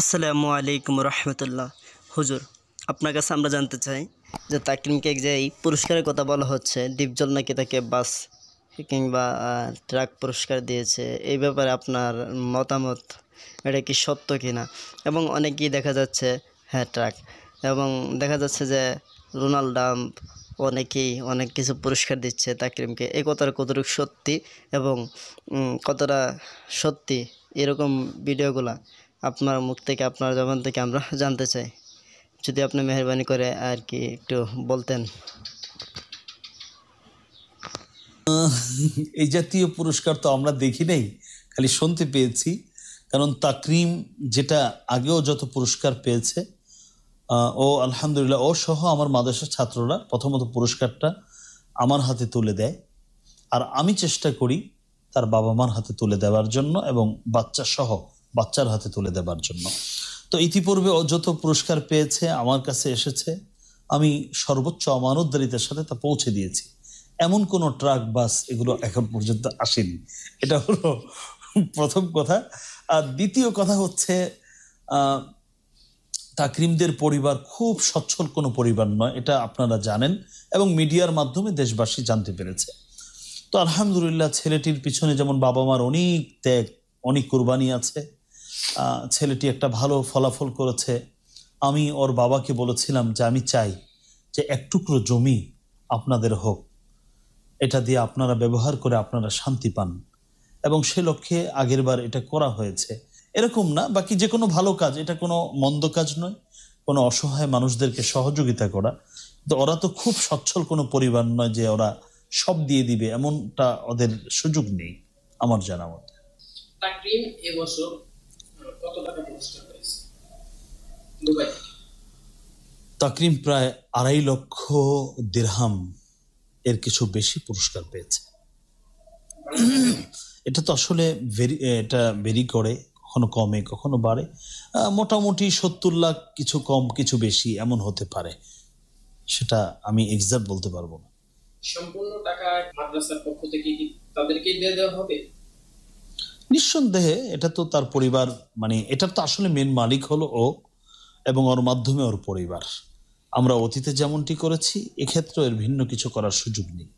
আসসালামু আলাইকুম রহমতুল্লাহ হুজুর আপনার কাছে আমরা জানতে চাই যে তাকরিমকে যে এই পুরস্কারের কথা বলা হচ্ছে ডিপজল নাকি তাকে বাস কিংবা ট্রাক পুরস্কার দিয়েছে এই ব্যাপারে আপনার মতামত এটা কি সত্য কি না এবং অনেকেই দেখা যাচ্ছে হ্যাঁ ট্রাক এবং দেখা যাচ্ছে যে রোনাল্ড ডাম্প অনেকেই অনেক কিছু পুরস্কার দিচ্ছে তাকরিমকে এই কথাটা কতটুকু সত্যি এবং কতটা সত্যি এরকম ভিডিওগুলা আপনার মুখ থেকে আপনার জবান থেকে আমরা জানতে চাই যদি আপনি মেহরবানি করে আর কি একটু বলতেন এই জাতীয় পুরস্কার তো আমরা দেখি নাই খালি শুনতে পেয়েছি কারণ তাকরিম যেটা আগেও যত পুরস্কার পেয়েছে ও আলহামদুলিল্লাহ ও সহ আমার মাদ্রাসার ছাত্ররা প্রথমত পুরস্কারটা আমার হাতে তুলে দেয় আর আমি চেষ্টা করি তার বাবা মার হাতে তুলে দেওয়ার জন্য এবং বাচ্চা সহ বাচ্চার হাতে তুলে দেবার জন্য তো ইতিপূর্বে অযথ পুরস্কার পেয়েছে আমার কাছে এসেছে আমি সর্বোচ্চ আমানতদারিতার সাথে তা পৌঁছে দিয়েছি এমন কোনো ট্রাক বাস এগুলো এখন পর্যন্ত আসেনি এটা হলো প্রথম কথা আর দ্বিতীয় কথা হচ্ছে তাকরিমদের পরিবার খুব সচ্ছল কোনো পরিবার নয় এটা আপনারা জানেন এবং মিডিয়ার মাধ্যমে দেশবাসী জানতে পেরেছে তো আলহামদুলিল্লাহ ছেলেটির পিছনে যেমন বাবা মার অনেক ত্যাগ অনেক কোরবানি আছে ছেলেটি একটা ভালো ফলাফল করেছে আমি ওর বাবাকে বলেছিলাম যে আমি চাই যে এক টুকরো জমি আপনাদের হোক এটা দিয়ে আপনারা ব্যবহার করে আপনারা শান্তি পান এবং সে লক্ষ্যে আগেরবার এটা করা হয়েছে এরকম না বাকি যে কোনো ভালো কাজ এটা কোনো মন্দ কাজ নয় কোনো অসহায় মানুষদেরকে সহযোগিতা করা তো ওরা তো খুব সচ্ছল কোনো পরিবার নয় যে ওরা সব দিয়ে দিবে এমনটা ওদের সুযোগ নেই আমার জানা মতে এবছর কত লাখের দুবাই তাকরিম প্রায় আড়াই লক্ষ দেড়হাম এর কিছু বেশি পুরস্কার পেয়েছে এটা তো আসলে এটা বেরি করে কখনো কমে কখনো বাড়ে মোটামুটি সত্তর লাখ কিছু কম কিছু বেশি এমন হতে পারে সেটা আমি এক্সাক্ট বলতে পারবো না সম্পূর্ণ টাকা মাদ্রাসার পক্ষ থেকে তাদেরকে দেওয়া হবে নিঃসন্দেহে এটা তো তার পরিবার মানে এটার তো আসলে মেন মালিক হলো ও এবং ওর মাধ্যমে ওর পরিবার আমরা অতীতে যেমনটি করেছি এক্ষেত্রে এর ভিন্ন কিছু করার সুযোগ নেই